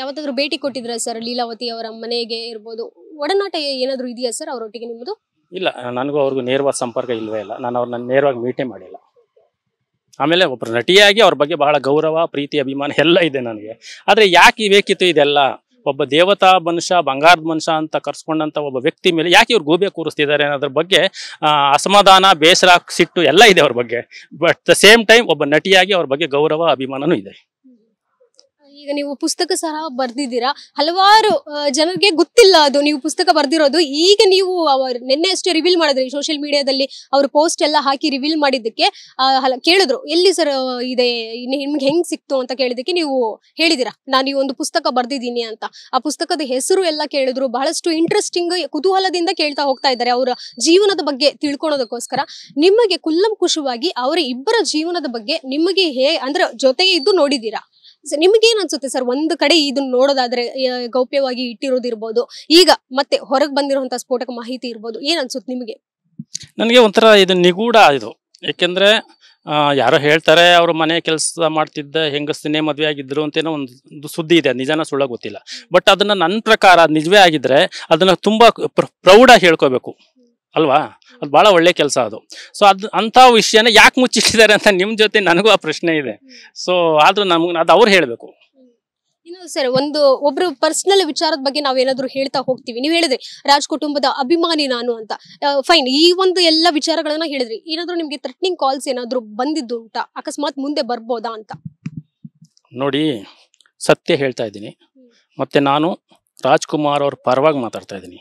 ಯಾವತ್ತಾದ್ರೂ ಭೇಟಿ ಕೊಟ್ಟಿದ್ರ ಸರ್ ಲೀಲಾವತಿ ಅವರ ಮನೆಗೆ ಇರ್ಬೋದು ಒಡನಾಟ ಏನಾದ್ರು ಇದೆಯಾ ಸರ್ ಅವರೊಟ್ಟಿಗೆ ನಿಮ್ಮದು ಇಲ್ಲ ನನಗೂ ಅವ್ರಿಗೂ ನೇರವಾದ ಸಂಪರ್ಕ ಇಲ್ವೇ ಇಲ್ಲ ನಾನು ಅವ್ರನ್ನ ನೇರವಾಗಿ ಮೀಟೇ ಮಾಡಿಲ್ಲ ಆಮೇಲೆ ಒಬ್ಬರು ನಟಿಯಾಗಿ ಅವ್ರ ಬಗ್ಗೆ ಬಹಳ ಗೌರವ ಪ್ರೀತಿ ಅಭಿಮಾನ ಎಲ್ಲ ಇದೆ ನನಗೆ ಆದರೆ ಯಾಕೆ ಬೇಕಿತ್ತು ಇದೆಲ್ಲ ಒಬ್ಬ ದೇವತಾ ಮನುಷ್ಯ ಬಂಗಾರದ ಮನುಷ್ಯ ಅಂತ ಕರ್ಸ್ಕೊಂಡಂಥ ಒಬ್ಬ ವ್ಯಕ್ತಿ ಮೇಲೆ ಯಾಕೆ ಇವ್ರು ಗೂಬೆ ಕೂರಿಸ್ತಿದ್ದಾರೆ ಅನ್ನೋದ್ರ ಬಗ್ಗೆ ಅಸಮಾಧಾನ ಬೇಸರ ಸಿಟ್ಟು ಎಲ್ಲ ಇದೆ ಅವ್ರ ಬಗ್ಗೆ ಬಟ್ ದ ಸೇಮ್ ಟೈಮ್ ಒಬ್ಬ ನಟಿಯಾಗಿ ಅವ್ರ ಬಗ್ಗೆ ಗೌರವ ಅಭಿಮಾನನೂ ಇದೆ ಈಗ ನೀವು ಪುಸ್ತಕ ಸಹ ಬರ್ದಿದ್ದೀರಾ ಹಲವಾರು ಜನರಿಗೆ ಗೊತ್ತಿಲ್ಲ ಅದು ನೀವು ಪುಸ್ತಕ ಬರ್ದಿರೋದು ಈಗ ನೀವು ನಿನ್ನೆ ಅಷ್ಟೇ ರಿವೀಲ್ ಮಾಡಿದ್ರಿ ಸೋಷಿಯಲ್ ಮೀಡಿಯಾದಲ್ಲಿ ಅವ್ರ ಪೋಸ್ಟ್ ಎಲ್ಲ ಹಾಕಿ ರಿವೀಲ್ ಮಾಡಿದ್ದಕ್ಕೆ ಕೇಳಿದ್ರು ಎಲ್ಲಿ ಸರ್ ಇದೆ ನಿಮ್ಗೆ ಹೆಂಗ್ ಸಿಕ್ತು ಅಂತ ಕೇಳಿದಕ್ಕೆ ನೀವು ಹೇಳಿದಿರಾ ನಾನು ಈ ಒಂದು ಪುಸ್ತಕ ಬರ್ದಿದ್ದೀನಿ ಅಂತ ಆ ಪುಸ್ತಕದ ಹೆಸರು ಎಲ್ಲ ಕೇಳಿದ್ರು ಬಹಳಷ್ಟು ಇಂಟ್ರೆಸ್ಟಿಂಗ್ ಕುತೂಹಲದಿಂದ ಕೇಳ್ತಾ ಹೋಗ್ತಾ ಇದ್ದಾರೆ ಅವರ ಜೀವನದ ಬಗ್ಗೆ ತಿಳ್ಕೊಳೋದಕ್ಕೋಸ್ಕರ ನಿಮಗೆ ಕುಲ್ಲಂ ಕುಶವಾಗಿ ಅವರ ಇಬ್ಬರ ಜೀವನದ ಬಗ್ಗೆ ನಿಮಗೆ ಹೇ ಅಂದ್ರೆ ಜೊತೆಗೆ ಇದ್ದು ನೋಡಿದೀರಾ ನಿಮ್ಗೆ ನಿಮಗೇನ್ ಅನ್ಸುತ್ತೆ ಸರ್ ಒಂದು ಕಡೆ ಇದನ್ನ ನೋಡೋದಾದ್ರೆ ಗೌಪ್ಯವಾಗಿ ಇಟ್ಟಿರೋದಿರ್ಬೋದು ಈಗ ಮತ್ತೆ ಹೊರಗೆ ಬಂದಿರುವಂತ ಸ್ಫೋಟಕ ಮಾಹಿತಿ ಇರ್ಬೋದು ಏನ್ ಅನ್ಸುತ್ತೆ ನಿಮಗೆ ನನಗೆ ಒಂಥರ ಇದು ನಿಗೂಢ ಇದು ಯಾಕೆಂದ್ರೆ ಆ, ಯಾರೋ ಹೇಳ್ತಾರೆ ಅವ್ರ ಮನೆ ಕೆಲಸ ಮಾಡ್ತಿದ್ದ ಹೆಂಗಸ್ತಿನೇ ಮದುವೆ ಆಗಿದ್ರು ಅಂತೇನೋ ಒಂದು ಸುದ್ದಿ ಇದೆ ನಿಜನ ನಿಜಾನ ಸುಳ್ಳ ಗೊತ್ತಿಲ್ಲ ಬಟ್ ಅದನ್ನ ನನ್ನ ಪ್ರಕಾರ ನಿಜವೇ ಆಗಿದ್ರೆ ಅದನ್ನ ತುಂಬಾ ಪ್ರೌಢ ಹೇಳ್ಕೊಬೇಕು ಅಲ್ವಾ ಅದು ಭಾಳ ಒಳ್ಳೆ ಕೆಲಸ ಅದು ಸೊ ಅದು ಅಂಥ ವಿಷಯನ ಯಾಕೆ ಮುಚ್ಚಿಟ್ಟಿದ್ದಾರೆ ಅಂತ ನಿಮ್ಮ ಜೊತೆ ನನಗೂ ಆ ಪ್ರಶ್ನೆ ಇದೆ ಸೊ ಆದರೂ ನಮ್ಗೆ ಅದು ಅವ್ರು ಹೇಳಬೇಕು ಇನ್ನು ಸರ್ ಒಂದು ಒಬ್ರು ಪರ್ಸನಲ್ ವಿಚಾರದ ಬಗ್ಗೆ ಏನಾದ್ರೂ ಹೇಳ್ತಾ ಹೋಗ್ತೀವಿ ನೀವು ಹೇಳಿದ್ರಿ ರಾಜ್ ಕುಟುಂಬದ ಅಭಿಮಾನಿ ನಾನು ಅಂತ ಫೈನ್ ಈ ಒಂದು ಎಲ್ಲ ವಿಚಾರಗಳನ್ನ ಹೇಳಿದ್ರಿ ಏನಾದ್ರೂ ನಿಮ್ಗೆ ಥ್ರೆಟ್ನಿಂಗ್ ಕಾಲ್ಸ್ ಏನಾದ್ರೂ ಬಂದಿದ್ದು ಉಂಟಾ ಅಕಸ್ಮಾತ್ ಮುಂದೆ ಬರ್ಬೋದಾ ಅಂತ ನೋಡಿ ಸತ್ಯ ಹೇಳ್ತಾ ಇದ್ದೀನಿ ಮತ್ತೆ ನಾನು ರಾಜ್ಕುಮಾರ್ ಅವ್ರ ಪರವಾಗಿ ಮಾತಾಡ್ತಾ ಇದ್ದೀನಿ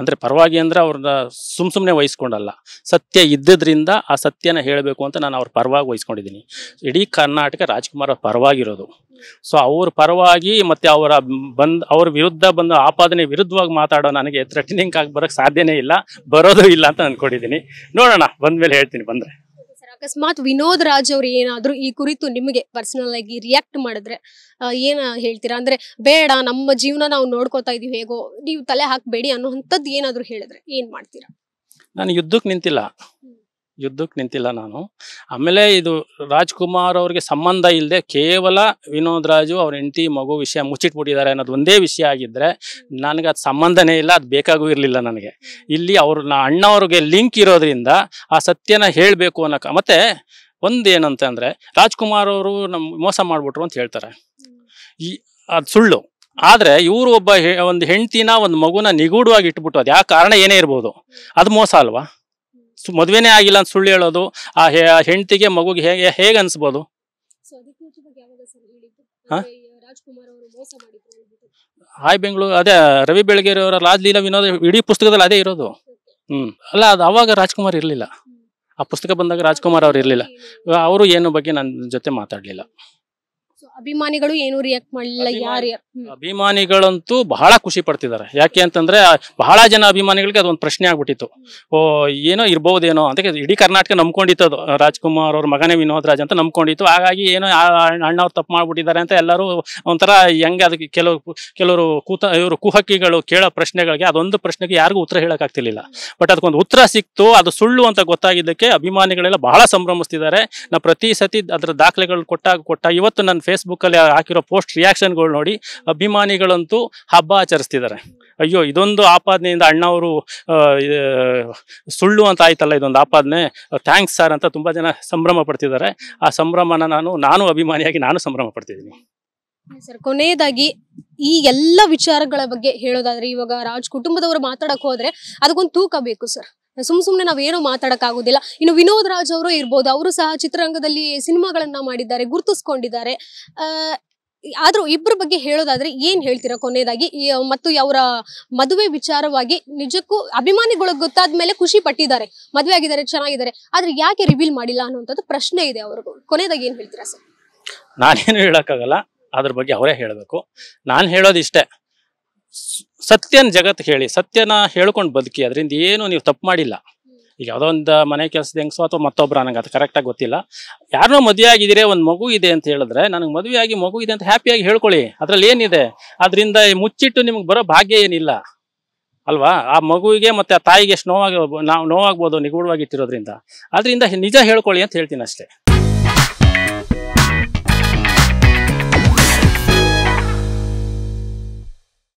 ಅಂದರೆ ಪರವಾಗಿ ಅಂದರೆ ಅವ್ರನ್ನ ಸುಮ್ ಸುಮ್ಮನೆ ವಹಿಸ್ಕೊಂಡಲ್ಲ ಸತ್ಯ ಇದ್ದದ್ರಿಂದ ಆ ಸತ್ಯನ ಹೇಳಬೇಕು ಅಂತ ನಾನು ಅವ್ರ ಪರವಾಗಿ ವಹಿಸ್ಕೊಂಡಿದ್ದೀನಿ ಇಡೀ ಕರ್ನಾಟಕ ರಾಜ್ಕುಮಾರ್ ಪರವಾಗಿರೋದು ಸೊ ಅವ್ರ ಪರವಾಗಿ ಮತ್ತೆ ಅವರ ಬಂದು ಅವ್ರ ವಿರುದ್ಧ ಬಂದು ಆಪಾದನೆ ವಿರುದ್ಧವಾಗಿ ಮಾತಾಡೋ ನನಗೆ ಥ್ರೆಟನಿಂಗ್ ಆಗಿ ಬರೋಕ್ಕೆ ಸಾಧ್ಯನೇ ಇಲ್ಲ ಬರೋದು ಇಲ್ಲ ಅಂತ ಅಂದ್ಕೊಂಡಿದ್ದೀನಿ ನೋಡೋಣ ಮೇಲೆ ಹೇಳ್ತೀನಿ ಬಂದರೆ ಅಕಸ್ಮಾತ್ ವಿನೋದ್ ರಾಜ್ ಅವ್ರು ಏನಾದ್ರೂ ಈ ಕುರಿತು ನಿಮಗೆ ಪರ್ಸನಲ್ ಆಗಿ ರಿಯಾಕ್ಟ್ ಮಾಡಿದ್ರೆ ಏನ ಹೇಳ್ತೀರಾ ಅಂದ್ರೆ ಬೇಡ ನಮ್ಮ ಜೀವನ ನಾವು ನೋಡ್ಕೋತಾ ಇದೀವಿ ಹೇಗೋ ನೀವು ತಲೆ ಹಾಕ್ಬೇಡಿ ಅನ್ನೋ ಏನಾದ್ರೂ ಹೇಳಿದ್ರೆ ಏನ್ ಮಾಡ್ತೀರಾ ನಾನು ಯುದ್ಧಕ್ಕೆ ನಿಂತಿಲ್ಲ ಯುದ್ಧಕ್ಕೆ ನಿಂತಿಲ್ಲ ನಾನು ಆಮೇಲೆ ಇದು ರಾಜ್ಕುಮಾರ್ ಅವ್ರಿಗೆ ಸಂಬಂಧ ಇಲ್ಲದೆ ಕೇವಲ ವಿನೋದ್ ರಾಜು ಅವ್ರ ಹೆಂಡತಿ ಮಗು ವಿಷಯ ಮುಚ್ಚಿಟ್ಬಿಟ್ಟಿದ್ದಾರೆ ಅನ್ನೋದು ಒಂದೇ ವಿಷಯ ಆಗಿದ್ದರೆ ನನಗೆ ಅದು ಸಂಬಂಧನೇ ಇಲ್ಲ ಅದು ಬೇಕಾಗೂ ಇರಲಿಲ್ಲ ನನಗೆ ಇಲ್ಲಿ ಅವ್ರ ಅಣ್ಣವ್ರಿಗೆ ಲಿಂಕ್ ಇರೋದ್ರಿಂದ ಆ ಸತ್ಯನ ಹೇಳಬೇಕು ಅನ್ನೋಕೆ ಮತ್ತು ಒಂದು ಏನಂತಂದರೆ ರಾಜ್ಕುಮಾರ್ ಅವರು ನಮ್ಮ ಮೋಸ ಮಾಡಿಬಿಟ್ರು ಅಂತ ಹೇಳ್ತಾರೆ ಈ ಅದು ಸುಳ್ಳು ಆದರೆ ಇವರು ಒಬ್ಬ ಒಂದು ಹೆಂಡ್ತಿನ ಒಂದು ಮಗುನ ನಿಗೂಢವಾಗಿ ಇಟ್ಬಿಟ್ಟು ಅದು ಯಾವ ಕಾರಣ ಏನೇ ಇರ್ಬೋದು ಅದು ಮೋಸ ಅಲ್ವಾ ಮದುವೆನೇ ಆಗಿಲ್ಲ ಅಂತ ಸುಳ್ಳು ಹೇಳೋದು ಆ ಹೆಂಡತಿಗೆ ಮಗುಗೆ ಹೇಗೆ ಹೇಗೆ ಅನ್ಸ್ಬೋದು ಹಾಯ್ ಬೆಂಗಳೂರು ಅದೇ ರವಿ ಬೆಳಗೇರಿ ಅವರ ರಾಜಲೀಲಾ ವಿನೋದ ಇಡೀ ಪುಸ್ತಕದಲ್ಲಿ ಅದೇ ಇರೋದು ಹ್ಮ್ ಅಲ್ಲ ಅದು ಅವಾಗ ರಾಜ್ಕುಮಾರ್ ಇರಲಿಲ್ಲ ಆ ಪುಸ್ತಕ ಬಂದಾಗ ರಾಜ್ಕುಮಾರ್ ಅವ್ರು ಇರಲಿಲ್ಲ ಅವರು ಏನು ಬಗ್ಗೆ ನನ್ನ ಜೊತೆ ಮಾತಾಡಲಿಲ್ಲ ಅಭಿಮಾನಿಗಳು ಏನು ರಿಯಾಕ್ಟ್ ಮಾಡಲಿಲ್ಲ ಯಾರು ಅಭಿಮಾನಿಗಳಂತೂ ಬಹಳ ಖುಷಿ ಪಡ್ತಿದ್ದಾರೆ ಯಾಕೆ ಅಂತಂದ್ರೆ ಬಹಳ ಜನ ಅಭಿಮಾನಿಗಳಿಗೆ ಅದೊಂದು ಪ್ರಶ್ನೆ ಆಗ್ಬಿಟ್ಟಿತ್ತು ಓ ಏನೋ ಇರ್ಬೋದೇನೋ ಅಂತ ಇಡೀ ಕರ್ನಾಟಕ ನಂಬ್ಕೊಂಡಿತ್ತು ಅದು ರಾಜ್ಕುಮಾರ್ ಅವ್ರ ಮಗನೇ ವಿನೋದ್ ರಾಜ್ ಅಂತ ನಂಬ್ಕೊಂಡಿತ್ತು ಹಾಗಾಗಿ ಏನೋ ಅಣ್ಣವ್ರು ತಪ್ಪು ಮಾಡ್ಬಿಟ್ಟಿದ್ದಾರೆ ಅಂತ ಎಲ್ಲರೂ ಒಂಥರ ಹೆಂಗೆ ಅದಕ್ಕೆ ಕೆಲವು ಕೆಲವರು ಕೂತ ಇವರು ಕುಹಕ್ಕಿಗಳು ಕೇಳೋ ಪ್ರಶ್ನೆಗಳಿಗೆ ಅದೊಂದು ಪ್ರಶ್ನೆಗೆ ಯಾರಿಗೂ ಉತ್ತರ ಹೇಳಕ್ಕಾಗ್ತಿರ್ಲಿಲ್ಲ ಬಟ್ ಅದಕ್ಕೊಂದು ಉತ್ತರ ಸಿಕ್ತು ಅದು ಸುಳ್ಳು ಅಂತ ಗೊತ್ತಾಗಿದ್ದಕ್ಕೆ ಅಭಿಮಾನಿಗಳೆಲ್ಲ ಬಹಳ ಸಂಭ್ರಮಿಸ್ತಿದ್ದಾರೆ ನಾ ಪ್ರತಿ ಸತಿ ಅದರ ದಾಖಲೆಗಳು ಕೊಟ್ಟಾಗ ಕೊಟ್ಟ ಇವತ್ತು ನನ್ನ ಫೇಸ್ ಫೇಸ್ಬುಕ್ಕಲ್ಲಿ ಹಾಕಿರೋ ಪೋಸ್ಟ್ ರಿಯಾಕ್ಷನ್ಗಳು ನೋಡಿ ಅಭಿಮಾನಿಗಳಂತೂ ಹಬ್ಬ ಆಚರಿಸ್ತಿದ್ದಾರೆ ಅಯ್ಯೋ ಇದೊಂದು ಆಪಾದನೆಯಿಂದ ಅಣ್ಣವರು ಸುಳ್ಳು ಅಂತ ಆಯ್ತಲ್ಲ ಇದೊಂದು ಆಪಾದನೆ ಥ್ಯಾಂಕ್ಸ್ ಸರ್ ಅಂತ ತುಂಬ ಜನ ಸಂಭ್ರಮ ಪಡ್ತಿದ್ದಾರೆ ಆ ಸಂಭ್ರಮನ ನಾನು ನಾನು ಅಭಿಮಾನಿಯಾಗಿ ನಾನು ಸಂಭ್ರಮ ಪಡ್ತಿದ್ದೀನಿ ಸರ್ ಕೊನೆಯದಾಗಿ ಈ ಎಲ್ಲ ವಿಚಾರಗಳ ಬಗ್ಗೆ ಹೇಳೋದಾದ್ರೆ ಇವಾಗ ರಾಜ್ ಕುಟುಂಬದವರು ಮಾತಾಡಕ್ ಹೋದ್ರೆ ಅದಕ್ಕೊಂದು ತೂಕ ಬೇಕು ಸರ್ ಸುಮ್ ಸುಮ್ನೆ ನಾವೇನೋ ಮಾತಾಡಕ್ಕಾಗೋದಿಲ್ಲ ಇನ್ನು ವಿನೋದ್ ರಾಜ್ ಅವರು ಇರ್ಬೋದು ಅವರು ಸಹ ಚಿತ್ರರಂಗದಲ್ಲಿ ಸಿನಿಮಾಗಳನ್ನ ಮಾಡಿದ್ದಾರೆ ಗುರುತಿಸ್ಕೊಂಡಿದ್ದಾರೆ ಆದ್ರೂ ಇಬ್ಬರ ಬಗ್ಗೆ ಹೇಳೋದಾದ್ರೆ ಏನ್ ಹೇಳ್ತೀರಾ ಕೊನೆಯದಾಗಿ ಮತ್ತು ಅವರ ಮದುವೆ ವಿಚಾರವಾಗಿ ನಿಜಕ್ಕೂ ಅಭಿಮಾನಿಗಳಿಗೆ ಗೊತ್ತಾದ್ಮೇಲೆ ಖುಷಿ ಪಟ್ಟಿದ್ದಾರೆ ಮದುವೆ ಆಗಿದ್ದಾರೆ ಚೆನ್ನಾಗಿದ್ದಾರೆ ಆದ್ರೆ ಯಾಕೆ ರಿವೀಲ್ ಮಾಡಿಲ್ಲ ಅನ್ನುವಂಥದ್ದು ಪ್ರಶ್ನೆ ಇದೆ ಅವ್ರಿಗೂ ಕೊನೆಯದಾಗಿ ಏನ್ ಹೇಳ್ತೀರಾ ಸರ್ ನಾನೇನು ಹೇಳಕ್ಕಾಗಲ್ಲ ಅದ್ರ ಬಗ್ಗೆ ಅವರೇ ಹೇಳಬೇಕು ನಾನು ಹೇಳೋದಿಷ್ಟೇ ಸತ್ಯನ ಜಗತ್ ಹೇಳಿ ಸತ್ಯನ ಹೇಳ್ಕೊಂಡು ಬದುಕಿ ಅದರಿಂದ ಏನು ನೀವು ತಪ್ಪು ಮಾಡಿಲ್ಲ ಈಗ ಯಾವುದೋ ಒಂದು ಮನೆ ಕೆಲಸದ ಹೆಂಗಸೋ ಅಥವಾ ಮತ್ತೊಬ್ಬರು ನನಗೆ ಅದು ಕರೆಕ್ಟಾಗಿ ಗೊತ್ತಿಲ್ಲ ಯಾರನ್ನೋ ಮದುವೆ ಆಗಿದ್ದೀರಿ ಒಂದು ಮಗು ಇದೆ ಅಂತ ಹೇಳಿದ್ರೆ ನನಗೆ ಮದುವೆ ಆಗಿ ಮಗು ಇದೆ ಅಂತ ಹ್ಯಾಪಿಯಾಗಿ ಹೇಳ್ಕೊಳ್ಳಿ ಅದರಲ್ಲಿ ಏನಿದೆ ಅದರಿಂದ ಮುಚ್ಚಿಟ್ಟು ನಿಮಗೆ ಬರೋ ಭಾಗ್ಯ ಏನಿಲ್ಲ ಅಲ್ವಾ ಆ ಮಗುವಿಗೆ ಮತ್ತೆ ಆ ತಾಯಿಗೆ ಎಷ್ಟು ನೋವಾಗಿ ನಾವು ನೋವಾಗ್ಬೋದು ನಿಗೂಢವಾಗಿ ಇಟ್ಟಿರೋದ್ರಿಂದ ಅದರಿಂದ ನಿಜ ಹೇಳ್ಕೊಳ್ಳಿ ಅಂತ ಹೇಳ್ತೀನಿ ಅಷ್ಟೇ